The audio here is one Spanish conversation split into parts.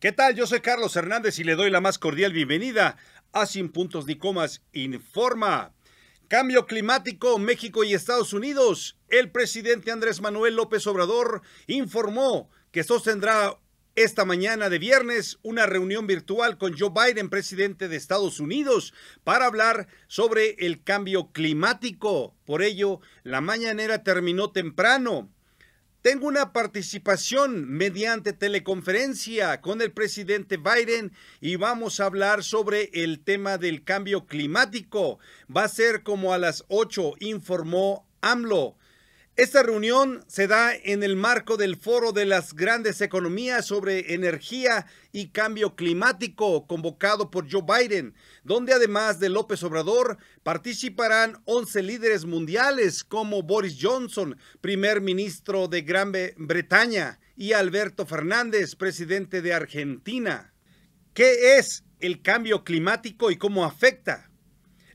¿Qué tal? Yo soy Carlos Hernández y le doy la más cordial bienvenida a Sin Puntos ni Comas Informa. Cambio climático, México y Estados Unidos. El presidente Andrés Manuel López Obrador informó que sostendrá esta mañana de viernes una reunión virtual con Joe Biden, presidente de Estados Unidos, para hablar sobre el cambio climático. Por ello, la mañanera terminó temprano. Tengo una participación mediante teleconferencia con el presidente Biden y vamos a hablar sobre el tema del cambio climático. Va a ser como a las 8, informó AMLO. Esta reunión se da en el marco del Foro de las Grandes Economías sobre Energía y Cambio Climático convocado por Joe Biden, donde además de López Obrador participarán 11 líderes mundiales como Boris Johnson, primer ministro de Gran Bretaña, y Alberto Fernández, presidente de Argentina. ¿Qué es el cambio climático y cómo afecta?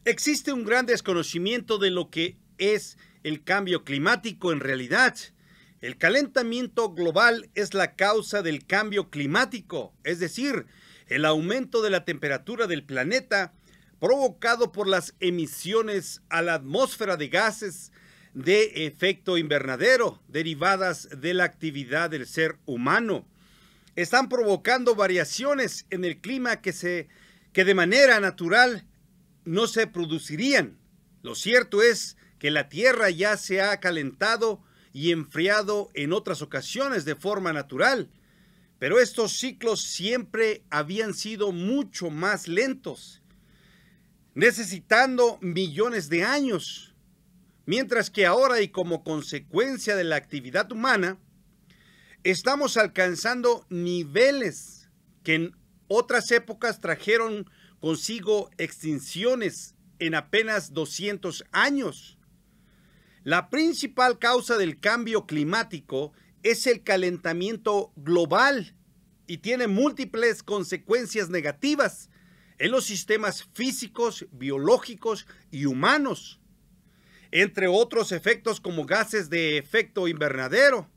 Existe un gran desconocimiento de lo que es el el cambio climático en realidad. El calentamiento global es la causa del cambio climático, es decir, el aumento de la temperatura del planeta provocado por las emisiones a la atmósfera de gases de efecto invernadero derivadas de la actividad del ser humano. Están provocando variaciones en el clima que, se, que de manera natural no se producirían. Lo cierto es que la tierra ya se ha calentado y enfriado en otras ocasiones de forma natural, pero estos ciclos siempre habían sido mucho más lentos, necesitando millones de años, mientras que ahora y como consecuencia de la actividad humana, estamos alcanzando niveles que en otras épocas trajeron consigo extinciones en apenas 200 años. La principal causa del cambio climático es el calentamiento global y tiene múltiples consecuencias negativas en los sistemas físicos, biológicos y humanos, entre otros efectos como gases de efecto invernadero,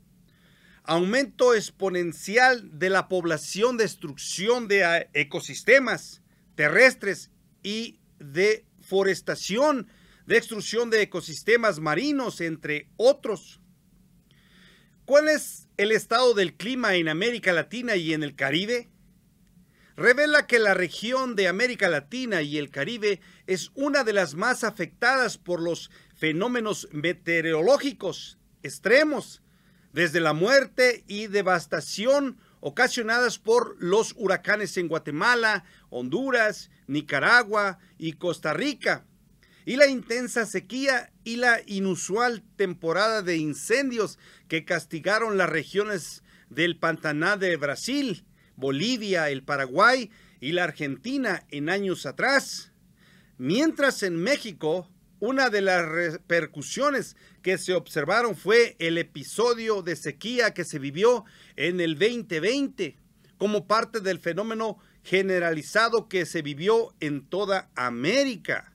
aumento exponencial de la población, destrucción de ecosistemas terrestres y deforestación destrucción de ecosistemas marinos, entre otros. ¿Cuál es el estado del clima en América Latina y en el Caribe? Revela que la región de América Latina y el Caribe es una de las más afectadas por los fenómenos meteorológicos extremos, desde la muerte y devastación ocasionadas por los huracanes en Guatemala, Honduras, Nicaragua y Costa Rica, y la intensa sequía y la inusual temporada de incendios que castigaron las regiones del Pantaná de Brasil, Bolivia, el Paraguay y la Argentina en años atrás. Mientras en México, una de las repercusiones que se observaron fue el episodio de sequía que se vivió en el 2020 como parte del fenómeno generalizado que se vivió en toda América.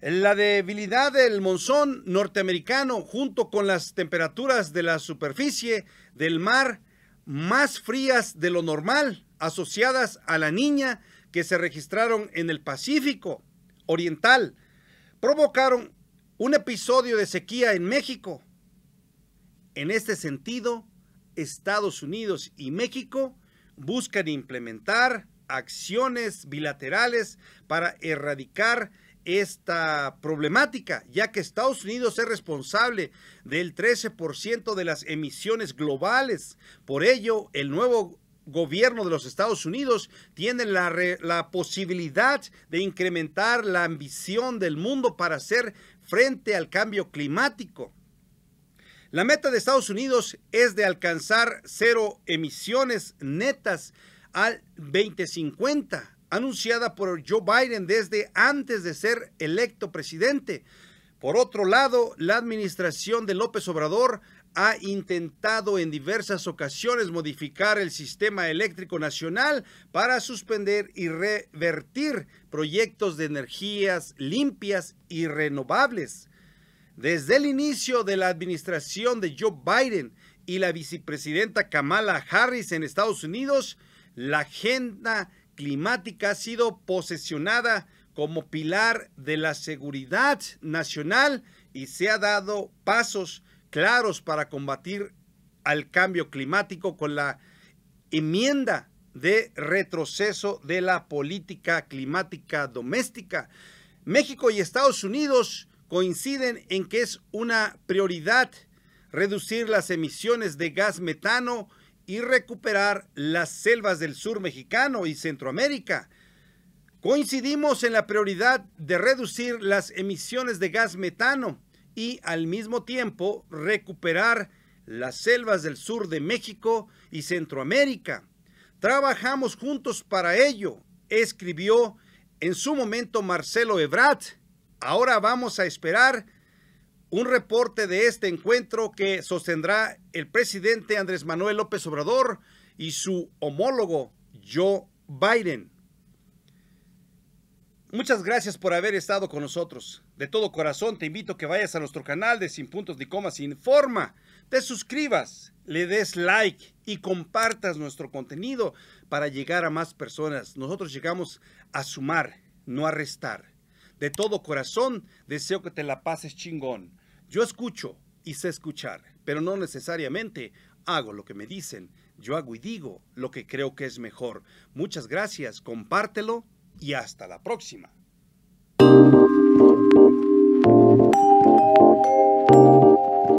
La debilidad del monzón norteamericano junto con las temperaturas de la superficie del mar más frías de lo normal asociadas a la niña que se registraron en el Pacífico Oriental provocaron un episodio de sequía en México. En este sentido, Estados Unidos y México buscan implementar acciones bilaterales para erradicar esta problemática, ya que Estados Unidos es responsable del 13% de las emisiones globales. Por ello, el nuevo gobierno de los Estados Unidos tiene la, posibilidad de incrementar la ambición del mundo para hacer frente al cambio climático. La meta de Estados Unidos es de alcanzar cero emisiones netas al 2050 anunciada por Joe Biden desde antes de ser electo presidente. Por otro lado, la administración de López Obrador ha intentado en diversas ocasiones modificar el sistema eléctrico nacional para suspender y revertir proyectos de energías limpias y renovables. Desde el inicio de la administración de Joe Biden y la vicepresidenta Kamala Harris en Estados Unidos, la agenda climática ha sido posesionada como pilar de la seguridad nacional y se ha dado pasos claros para combatir al cambio climático con la enmienda de retroceso de la política climática doméstica. México y Estados Unidos coinciden en que es una prioridad reducir las emisiones de gas metano y recuperar las selvas del sur mexicano y Centroamérica. Coincidimos en la prioridad de reducir las emisiones de gas metano y al mismo tiempo recuperar las selvas del sur de México y Centroamérica. Trabajamos juntos para ello, escribió en su momento Marcelo Ebrat. Ahora vamos a esperar un reporte de este encuentro que sostendrá el presidente Andrés Manuel López Obrador y su homólogo Joe Biden. Muchas gracias por haber estado con nosotros. De todo corazón te invito a que vayas a nuestro canal de Sin Puntos ni Comas Informa, te suscribas, le des like y compartas nuestro contenido para llegar a más personas. Nosotros llegamos a sumar, no a restar. De todo corazón, deseo que te la pases chingón. Yo escucho y sé escuchar, pero no necesariamente hago lo que me dicen. Yo hago y digo lo que creo que es mejor. Muchas gracias, compártelo y hasta la próxima.